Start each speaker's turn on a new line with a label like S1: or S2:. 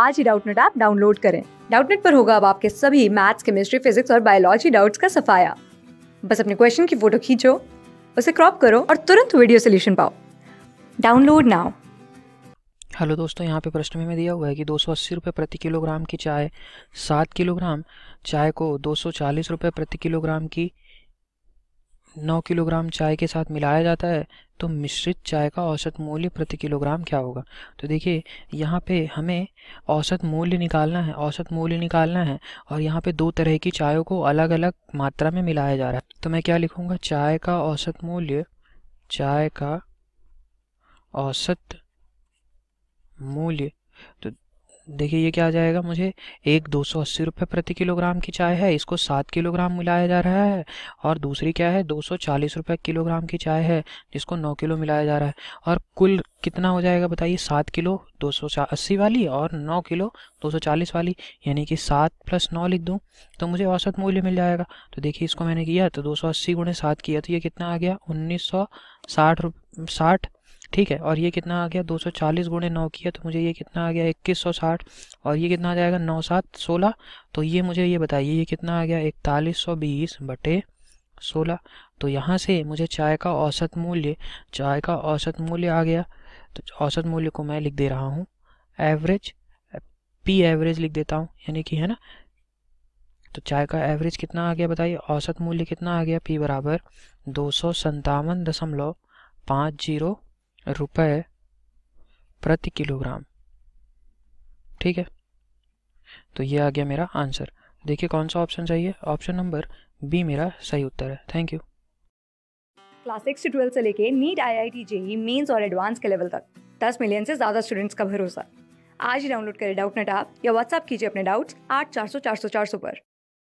S1: आज ही Doubtnut app download करें डाउटनेट पर होगा अब आपके सभी मैथ्स केमिस्ट्री फिजिक्स और बायोलॉजी डाउट्स का सफाया बस अपने क्वेश्चन की फोटो खींचो उसे क्रॉप करो और तुरंत वीडियो सोल्यूशन पाओ डाउनलोड नाउ
S2: हेलो दोस्तों यहाँ पे प्रश्न में दिया हुआ है कि दो सौ प्रति किलोग्राम की चाय सात किलोग्राम चाय को दो सौ प्रति किलोग्राम की 9 किलोग्राम चाय के साथ मिलाया जाता है तो मिश्रित चाय का औसत मूल्य प्रति किलोग्राम क्या होगा तो देखिए यहाँ पे हमें औसत मूल्य निकालना है औसत मूल्य निकालना है और यहाँ पे दो तरह की चायों को अलग अलग मात्रा में मिलाया जा रहा है तो मैं क्या लिखूँगा चाय का औसत मूल्य चाय का औसत मूल्य तो देखिए ये क्या आ जाएगा मुझे एक दो सौ अस्सी रुपये प्रति किलोग्राम की चाय है इसको सात किलोग्राम मिलाया जा रहा है और दूसरी क्या है दो सौ चालीस रुपये किलोग्राम की चाय है जिसको नौ किलो मिलाया जा रहा है और कुल कितना हो जाएगा बताइए सात किलो दो सौ अस्सी वाली और नौ किलो दो सौ चालीस वाली यानी कि सात प्लस नौ लिख दूँ तो मुझे औसत मूल्य मिल जाएगा तो देखिए इसको मैंने किया तो दो सौ अस्सी गुणे सात किया तो ये कितना आ गया उन्नीस सौ साठ रुप साठ ठीक है और ये कितना आ गया 240 सौ चालीस गुणे नौ किया तो मुझे ये कितना आ गया इक्कीस सौ साठ और ये कितना आ जाएगा नौ सात सोलह तो ये मुझे ये बताइए ये कितना आ गया इकतालीस सौ बीस बटे सोलह तो यहाँ से मुझे चाय का औसत मूल्य चाय का औसत मूल्य आ गया तो औसत मूल्य को मैं लिख दे रहा हूँ एवरेज पी एवरेज लिख देता हूँ यानी कि है ना तो चाय का एवरेज कितना आ गया बताइए औसत मूल्य कितना आ गया पी बराबर दो सौ संतावन दशमलव पाँच जीरो रुपए प्रति किलोग्राम ठीक है तो ये आ गया मेरा आंसर देखिए कौन सा ऑप्शन चाहिए ऑप्शन नंबर बी मेरा सही उत्तर है थैंक यू
S1: क्लास सिक्स से ट्वेल्थ से लेके NEET I I T JEE mains और एडवांस के लेवल तक दस मिलियन से ज़्यादा स्टूडेंट्स का भरोसा आज ही डाउनलोड करें डाउट नेट आप या व्हाट्सअप कीजिए अपने डाउट्स आठ चार सौ चार सौ चार सौ पर